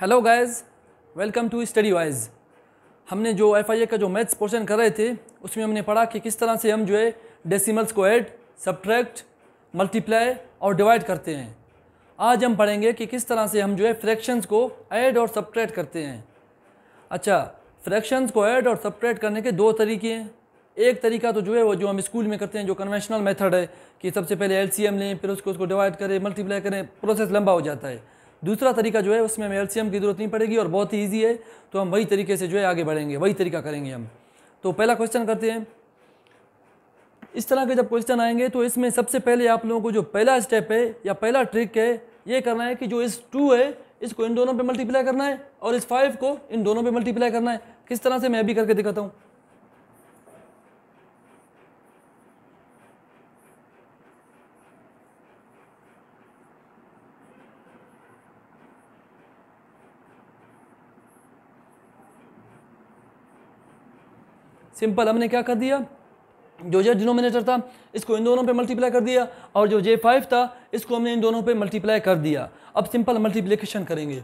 hello guys welcome to study wise हमने जो F का जो मैथ्स पोर्शन कर रहे थे उसमें हमने पढ़ा कि किस तरह से हम जो है डेसिमल्स को ऐड सब्ट्रैक्ट मल्टीप्लाई और डिवाइड करते हैं आज हम पढ़ेंगे कि किस तरह से हम जो है फ्रैक्शंस को ऐड और सब्ट्रैक्ट करते हैं अच्छा फ्रैक्शंस को ऐड और सब्ट्रैक्ट करने के दो तरीके हैं एक तरीका तो जो है वो जो हम स्कूल में करते हैं जो कन्वेंशनल मेथड है कि सबसे पहले एलसीएम लें फिर उसको उसको डिवाइड करें मल्टीप्लाई करें प्रोसेस लंबा हो जाता है दूसरा तरीका जो है उसमें हमें एल्शियम की ज़रूरत नहीं पड़ेगी और बहुत ही ईजी है तो हम वही तरीके से जो है आगे बढ़ेंगे वही तरीका करेंगे हम तो पहला क्वेश्चन करते हैं इस तरह के जब क्वेश्चन आएंगे तो इसमें सबसे पहले आप लोगों को जो पहला स्टेप है या पहला ट्रिक है ये करना है कि जो इस टू है इसको इन दोनों पे मल्टीप्लाई करना है और इस फाइव को इन दोनों पे मल्टीप्लाई करना है किस तरह से मैं भी करके दिखाता हूँ सिंपल हमने क्या कर दिया जो जेड डिनोमिनेटर था इसको इन दोनों पे मल्टीप्लाई कर दिया और जो जे फाइव था इसको हमने इन दोनों पे मल्टीप्लाई कर दिया अब सिंपल मल्टीप्लिकेशन करेंगे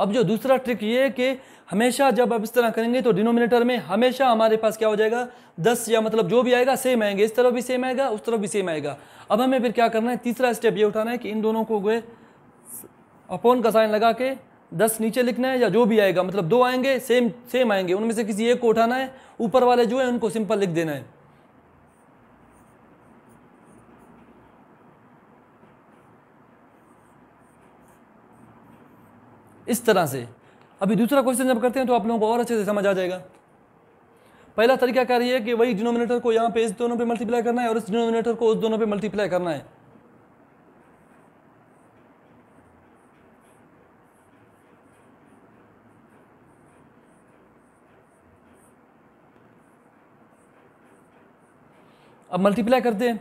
अब जो दूसरा ट्रिक ये है कि हमेशा जब आप इस तरह करेंगे तो डिनोमिनेटर में हमेशा हमारे पास क्या हो जाएगा दस या मतलब जो भी आएगा सेम आएंगे इस तरफ भी सेम आएगा उस तरफ भी सेम आएगा अब हमें फिर क्या करना है तीसरा स्टेप ये उठाना है कि इन दोनों को गए अपोन का साइन लगा के दस नीचे लिखना है या जो भी आएगा मतलब दो आएंगे सेम सेम आएंगे उनमें से किसी एक को उठाना है ऊपर वाले जो है उनको सिंपल लिख देना है इस तरह से अभी दूसरा क्वेश्चन जब करते हैं तो आप लोगों को और अच्छे से समझ आ जाएगा पहला तरीका क्या रही है कि वही डिनोमिनेटर को यहाँ पे इस दोनों पे मल्टीप्लाई करना है और इस डिनोमिनेटर को उस दोनों पे मल्टीप्लाई करना है अब मल्टीप्लाई करते हैं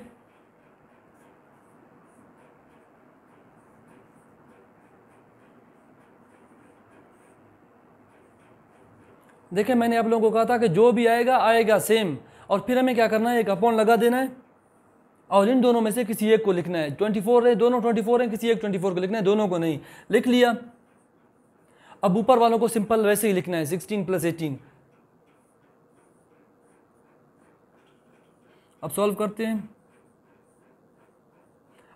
देखिए मैंने आप लोगों को कहा था कि जो भी आएगा आएगा सेम और फिर हमें क्या करना है एक अपॉन लगा देना है और इन दोनों में से किसी एक को लिखना है ट्वेंटी फोर है दोनों ट्वेंटी फोर हैं किसी एक ट्वेंटी फोर को लिखना है दोनों को नहीं लिख लिया अब ऊपर वालों को सिंपल वैसे ही लिखना है सिक्सटीन प्लस एटीन अब सॉल्व करते हैं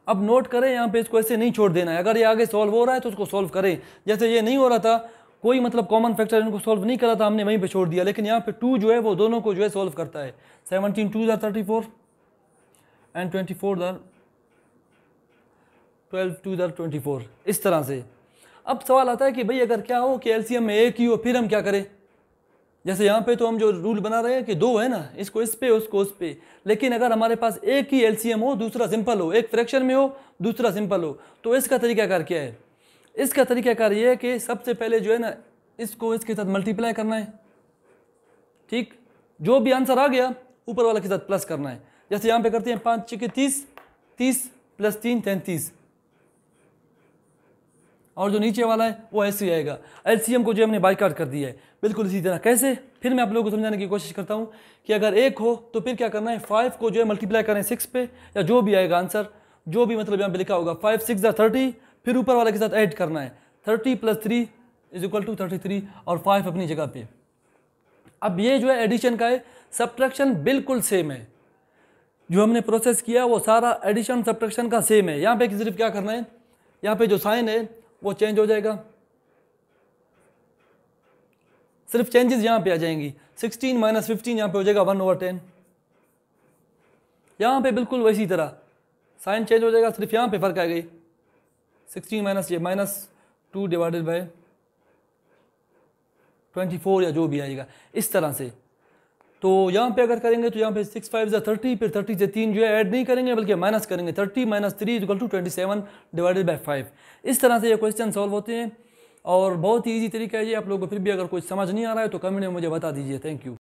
अब नोट करें यहाँ पे इसको ऐसे नहीं छोड़ देना है अगर ये आगे सॉल्व हो रहा है तो उसको सॉल्व करें जैसे ये नहीं हो रहा था कोई मतलब कॉमन फैक्टर इनको सॉल्व नहीं करा था हमने वहीं पे छोड़ दिया लेकिन यहाँ पे टू जो है वो दोनों को जो है सॉल्व करता है सेवनटीन टू दर thirty four and twenty four दर ट्वेल्व टू दर ट्वेंटी फोर इस तरह से अब सवाल आता है कि भाई अगर क्या हो कि एम में एक ही हो फिर हम क्या करें जैसे यहाँ पे तो हम जो रूल बना रहे हैं कि दो है ना इसको इस पे उसको उस पे लेकिन अगर हमारे पास एक ही एम हो दूसरा सिंपल हो एक फ्रैक्शन में हो दूसरा सिंपल हो तो इसका तरीका कर क्या है इसका तरीकाकार ये है कि सबसे पहले जो है ना इसको इसके साथ मल्टीप्लाई करना है ठीक जो भी आंसर आ गया ऊपर वाला के साथ प्लस करना है जैसे यहाँ पे करते हैं पाँच छः तीस तीस प्लस तीन तैंतीस और जो नीचे वाला है वो ऐसे ही आएगा एल को जो हमने बाइकाट कर दिया है बिल्कुल इसी तरह कैसे फिर मैं आप लोगों को समझाने की कोशिश करता हूँ कि अगर एक हो तो फिर क्या करना है फाइव को जो है मल्टीप्लाई करें सिक्स पे या जो भी आएगा आंसर जो भी मतलब यहाँ पे लिखा होगा फाइव सिक्स या थर्टी फिर ऊपर वाले के साथ ऐड करना है thirty plus three is equal to thirty three और फाइव अपनी जगह पे अब ये जो है एडिशन का है सब्ट्रैक्शन बिल्कुल सेम है जो हमने प्रोसेस किया वो सारा एडिशन सब्ट्रैक्शन का सेम है यहाँ पे सिर्फ क्या करना है यहाँ पे जो साइन है वो चेंज हो जाएगा सिर्फ चेंजेस यहाँ पे आ जाएंगी सिक्सटीन माइनस फिफ्टीन यहाँ पे हो जाएगा वन ओवर टेन यहाँ पे बिल्कुल वैसी तरह साइन चेंज हो जाएगा सिर्फ यहाँ पे फर्क आ गई सिक्सटीन माइनस ये minus two divided by twenty four या जो भी आएगा इस तरह से तो यहाँ पे अगर करेंगे तो यहाँ पे सिक्स फाइव या थर्टी फिर थर्टी से तीन जो है ऐड नहीं करेंगे बल्कि माइनस करेंगे thirty minus three equal to twenty seven divided by five इस तरह से ये क्वेश्चन सॉल्व होते हैं और बहुत ही ईजी तरीका है ये आप लोगों को फिर भी अगर कुछ समझ नहीं आ रहा है तो कमेंट में मुझे बता दीजिए थैंक यू